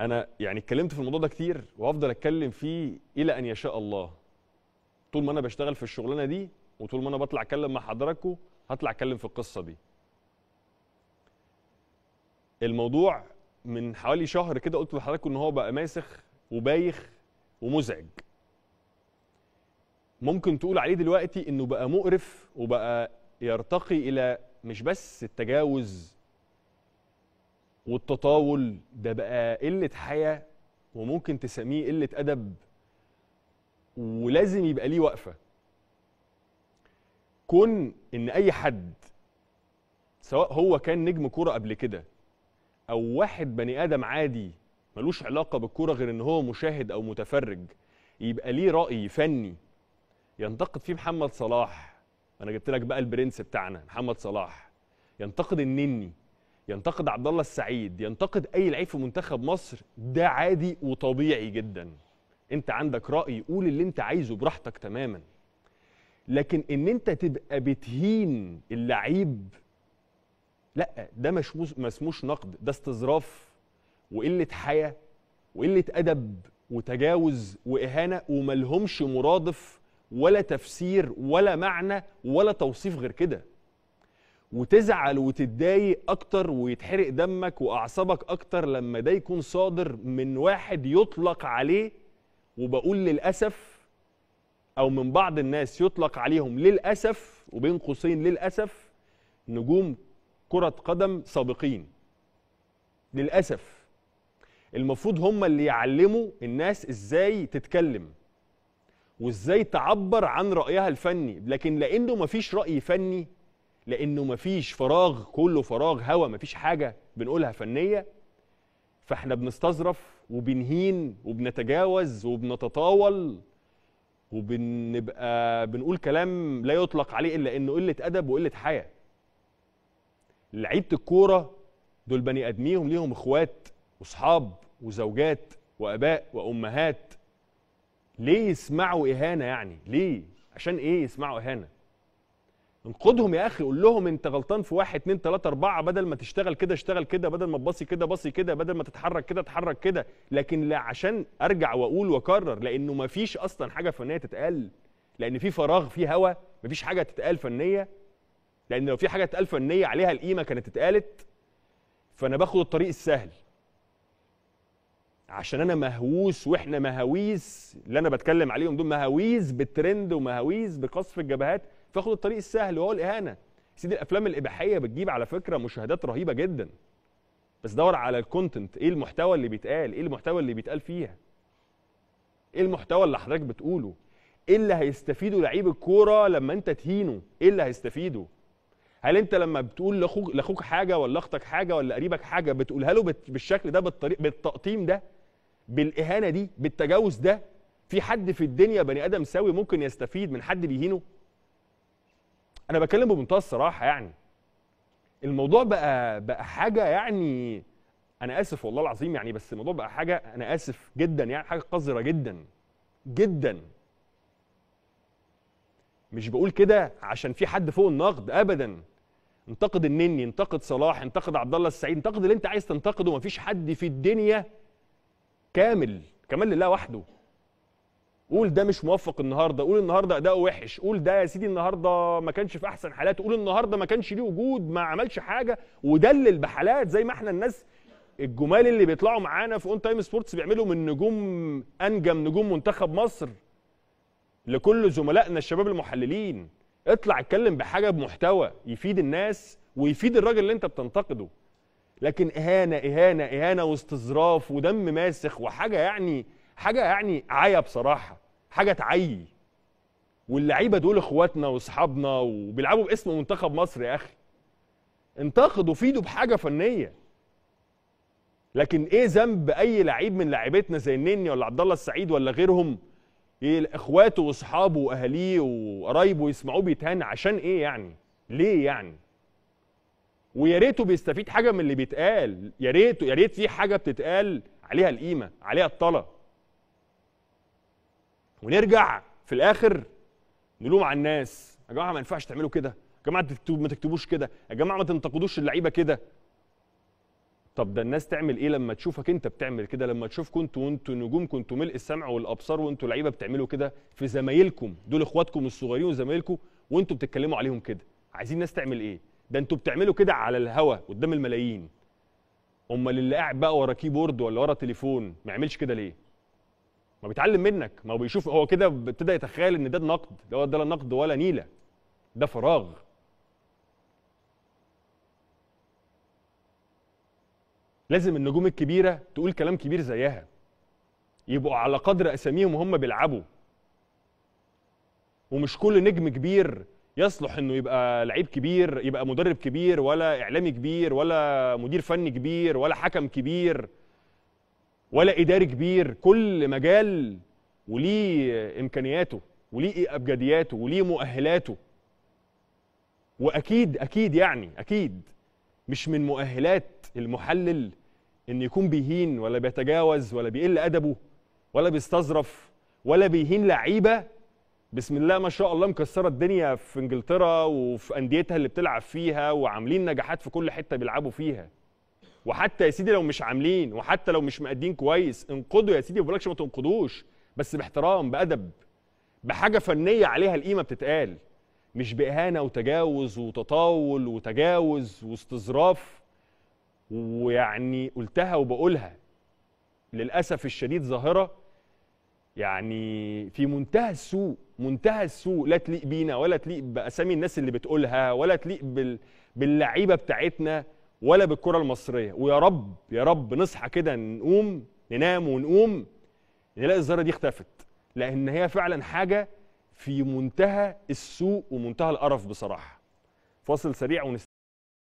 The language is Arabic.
انا يعني اتكلمت في الموضوع ده كتير وهفضل اتكلم فيه الى ان يشاء الله طول ما انا بشتغل في الشغلانه دي وطول ما انا بطلع اتكلم مع حضراتكم هطلع اتكلم في القصه دي الموضوع من حوالي شهر كده قلت لحضراتكم ان هو بقى ماسخ وبايخ ومزعج ممكن تقول عليه دلوقتي انه بقى مقرف وبقى يرتقي الى مش بس التجاوز والتطاول ده بقى قله حياه وممكن تسميه قله ادب ولازم يبقى ليه وقفه كون ان اي حد سواء هو كان نجم كوره قبل كده او واحد بني ادم عادي ملوش علاقه بالكوره غير ان هو مشاهد او متفرج يبقى ليه راي فني ينتقد فيه محمد صلاح انا جبت لك بقى البرنس بتاعنا محمد صلاح ينتقد النني ينتقد عبد الله السعيد ينتقد اي لعيب في منتخب مصر ده عادي وطبيعي جدا انت عندك راي قول اللي انت عايزه براحتك تماما لكن ان انت تبقى بتهين اللعيب لا ده مش ما اسموش نقد ده استظراف وقله حياه وقله ادب وتجاوز واهانه وملهمش مرادف ولا تفسير ولا معنى ولا توصيف غير كده وتزعل وتتضايق اكتر ويتحرق دمك واعصابك اكتر لما ده يكون صادر من واحد يطلق عليه وبقول للاسف او من بعض الناس يطلق عليهم للاسف وبين قوسين للاسف نجوم كره قدم سابقين للاسف المفروض هم اللي يعلموا الناس ازاي تتكلم وازاي تعبر عن رايها الفني لكن لانه مفيش راي فني لانه مفيش فراغ كله فراغ هوا مفيش حاجه بنقولها فنيه فاحنا بنستظرف وبنهين وبنتجاوز وبنتطاول وبنبقى بنقول كلام لا يطلق عليه الا انه قله ادب وقله حياه لعيبه الكوره دول بني ادميهم ليهم اخوات واصحاب وزوجات واباء وامهات ليه يسمعوا اهانه يعني ليه عشان ايه يسمعوا اهانه انقدهم يا اخي قول لهم انت غلطان في واحد اتنين تلاته اربعه بدل ما تشتغل كده اشتغل كده بدل ما تبصي كده بصي كده بدل ما تتحرك كده اتحرك كده لكن لا عشان ارجع واقول واكرر لانه ما فيش اصلا حاجه فنيه تتقال لان في فراغ في هوا ما فيش حاجه تتقال فنيه لان لو في حاجه تتقال فنيه عليها القيمه كانت اتقالت فانا باخد الطريق السهل عشان انا مهووس واحنا مهاويس اللي انا بتكلم عليهم دول مهاويس بالترند ومهاويس بقصف الجبهات فاخد الطريق السهل وهو الاهانه سيدي الافلام الاباحيه بتجيب على فكره مشاهدات رهيبه جدا بس دور على الكونتنت ايه المحتوى اللي بيتقال ايه المحتوى اللي بيتقال فيها ايه المحتوى اللي حضرتك بتقوله ايه اللي هيستفيده لعيب الكوره لما انت تهينه ايه اللي هيستفيده هل انت لما بتقول لاخوك لاخوك حاجه ولا اختك حاجه ولا قريبك حاجه بتقولها له بالشكل ده بالطريق بالتقطيم ده بالاهانه دي بالتجاوز ده في حد في الدنيا بني ادم سوي ممكن يستفيد من حد بيهينه انا بتكلم بمنتهى الصراحه يعني الموضوع بقى بقى حاجه يعني انا اسف والله العظيم يعني بس الموضوع بقى حاجه انا اسف جدا يعني حاجه قذره جدا جدا مش بقول كده عشان في حد فوق النقد ابدا انتقد النني انتقد صلاح انتقد عبد الله السعيد انتقد اللي انت عايز تنتقده مفيش حد في الدنيا كامل كمال لله وحده قول ده مش موفق النهارده قول النهارده اداؤه وحش قول ده يا سيدي النهارده ما كانش في احسن حالاته قول النهارده ما كانش ليه وجود ما عملش حاجه ودلل بحالات زي ما احنا الناس الجمال اللي بيطلعوا معانا في اون تايم سبورتس بيعملوا من نجوم انجم نجوم منتخب مصر لكل زملائنا الشباب المحللين اطلع اتكلم بحاجه بمحتوى يفيد الناس ويفيد الراجل اللي انت بتنتقده لكن اهانه اهانه اهانه واستظراف ودم ماسخ وحاجه يعني حاجه يعني عيا بصراحه حاجه تعيي واللعيبه دول اخواتنا واصحابنا وبيلعبوا باسم منتخب مصر يا اخي انتقدوا فيدوا بحاجه فنيه لكن ايه ذنب اي لعيب من لعيبتنا زي النني ولا عبد الله السعيد ولا غيرهم إيه اخواته واصحابه واهاليه وقرايبه يسمعوه بيتهان عشان ايه يعني ليه يعني ويا ريته بيستفيد حاجه من اللي بيتقال يا ريته يا ريت في حاجه بتتقال عليها القيمه عليها الطلب ونرجع في الاخر نلوم على الناس يا جماعه ما ينفعش تعملوا كده يا جماعه ما تكتبوش كده يا جماعه ما تنتقدوش اللعيبه كده طب ده الناس تعمل ايه لما تشوفك انت بتعمل كده لما تشوفكم انتوا وانتوا نجوم كنتوا ملء السمع والابصار وانتوا لعيبه بتعملوا كده في زمايلكم دول اخواتكم الصغيرين وزمايلكم وانتوا بتتكلموا عليهم كده عايزين الناس تعمل ايه ده انتوا بتعملوا كده على الهوا قدام الملايين امال اللي قاعد بقى ورا كيبورد ولا ورا تليفون ما يعملش كده ليه ما بيتعلم منك ما هو بيشوف هو كده ابتدى يتخيل ان ده النقد ده ده لا نقد ولا نيله ده فراغ لازم النجوم الكبيره تقول كلام كبير زيها يبقوا على قدر اساميهم وهم بيلعبوا ومش كل نجم كبير يصلح انه يبقى لعيب كبير يبقى مدرب كبير ولا اعلامي كبير ولا مدير فني كبير ولا حكم كبير ولا إداري كبير كل مجال وليه إمكانياته وليه أبجدياته وليه مؤهلاته وأكيد أكيد يعني أكيد مش من مؤهلات المحلل إن يكون بيهين ولا بيتجاوز ولا بيقل أدبه ولا بيستظرف ولا بيهين لعيبة بسم الله ما شاء الله مكسرة الدنيا في إنجلترا وفي أنديتها اللي بتلعب فيها وعاملين نجاحات في كل حتة بيلعبوا فيها وحتى يا سيدي لو مش عاملين وحتى لو مش مأدين كويس انقدوا يا سيدي ما بقولكش ما تنقدوش بس باحترام بأدب بحاجة فنية عليها القيمة بتتقال مش بإهانة وتجاوز وتطاول وتجاوز واستظراف ويعني قلتها وبقولها للأسف الشديد ظاهرة يعني في منتهى السوء منتهى السوء لا تليق بينا ولا تليق بأسامي الناس اللي بتقولها ولا تليق بال... باللعيبة بتاعتنا ولا بالكره المصريه ويا رب يا رب نصحى كده نقوم ننام ونقوم نلاقي الذره دي اختفت لان هي فعلا حاجه في منتهى السوء ومنتهى القرف بصراحه فاصل سريع ونستمر